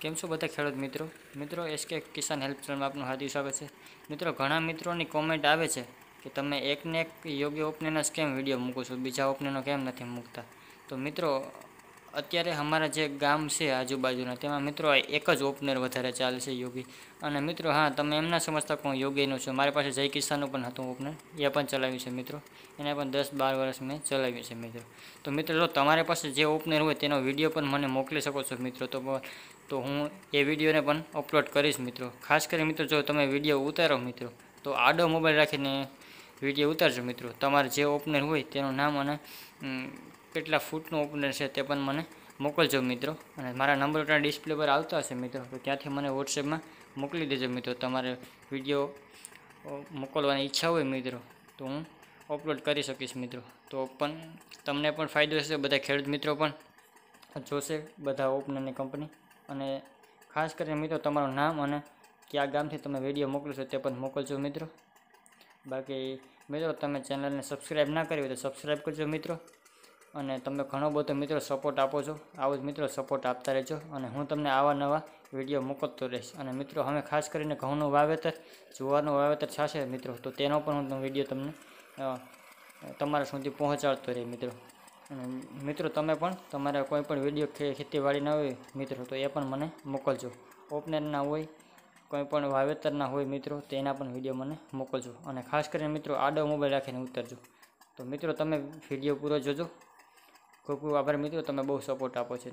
કેમ છો બધા ખેડૂત મિત્રો મિત્રો એસકે કિસાન હેલ્પ ચેનલમાં આપનું હાર્દિક સ્વાગત છે મિત્રો ઘણા મિત્રોની કોમેન્ટ આવે છે કે તમે એકને એક યોગ્ય જ કેમ વિડીયો મૂકો છો બીજા ઓપનેનો કેમ નથી મૂકતા તો મિત્રો અત્યારે અમારા જે ગામ છે આજુબાજુના તેમાં મિત્રો એક જ ઓપનર વધારે ચાલશે યોગી અને મિત્રો હા તમે એમના સમજતા કે હું યોગીનો છું મારી પાસે જય કિસાનનું પણ હતું ઓપનર એ પણ ચલાવ્યું છે મિત્રો એને પણ દસ બાર વર્ષ મેં ચલાવ્યું છે મિત્રો તો મિત્રો તમારી પાસે જે ઓપનર હોય તેનો વિડીયો પણ મને મોકલી શકો છો મિત્રો તો તો હું એ વિડીયોને પણ અપલોડ કરીશ મિત્રો ખાસ કરી મિત્રો જો તમે વિડીયો ઉતારો મિત્રો તો આડો મોબાઈલ રાખીને વિડીયો ઉતારજો મિત્રો તમારે જે ઓપનર હોય તેનું નામ અને કેટલા ફૂટનું ઓપનર છે તે પણ મને મોકલજો મિત્રો અને મારા નંબર ત્યાં ડિસ્પ્લે પર આવતા હશે મિત્રો તો ત્યાંથી મને વોટ્સએપમાં મોકલી દેજો મિત્રો તમારે વિડીયો મોકલવાની ઈચ્છા હોય મિત્રો તો હું અપલોડ કરી શકીશ મિત્રો તો પણ તમને પણ ફાયદો થશે બધા ખેડૂત મિત્રો પણ જોશે બધા ઓપનરની કંપની અને ખાસ કરીને મિત્રો તમારું નામ અને કયા ગામથી તમે વિડીયો મોકલશો તે પણ મોકલજો મિત્રો બાકી મિત્રો તમે ચેનલને સબસ્ક્રાઈબ ના કરી હોય તો સબસ્ક્રાઈબ કરજો મિત્રો અને તમે ઘણો બધો મિત્રો સપોર્ટ આપો છો આવો જ મિત્રો સપોર્ટ આપતા રહેજો અને હું તમને આવા નવા વિડીયો મોકલતો રહીશ અને મિત્રો હવે ખાસ કરીને ઘઉંનું વાવેતર જુવારનું વાવેતર થશે મિત્રો તો તેનો પણ હું વિડીયો તમને તમારા સુધી પહોંચાડતો રહી મિત્રો અને મિત્રો તમે પણ તમારા કોઈ પણ વિડીયો ખેતીવાડીના હોય મિત્રો તો એ પણ મને મોકલજો ઓપનરના હોય કોઈ પણ વાવેતરના હોય મિત્રો તેના પણ વિડીયો મને મોકલજો અને ખાસ કરીને મિત્રો આડો મોબાઈલ રાખીને ઉતરજો તો મિત્રો તમે વિડીયો પૂરો જોજો ખૂબ ખૂબ આભાર મિત્રો તમે બહુ સપોર્ટ આપો છો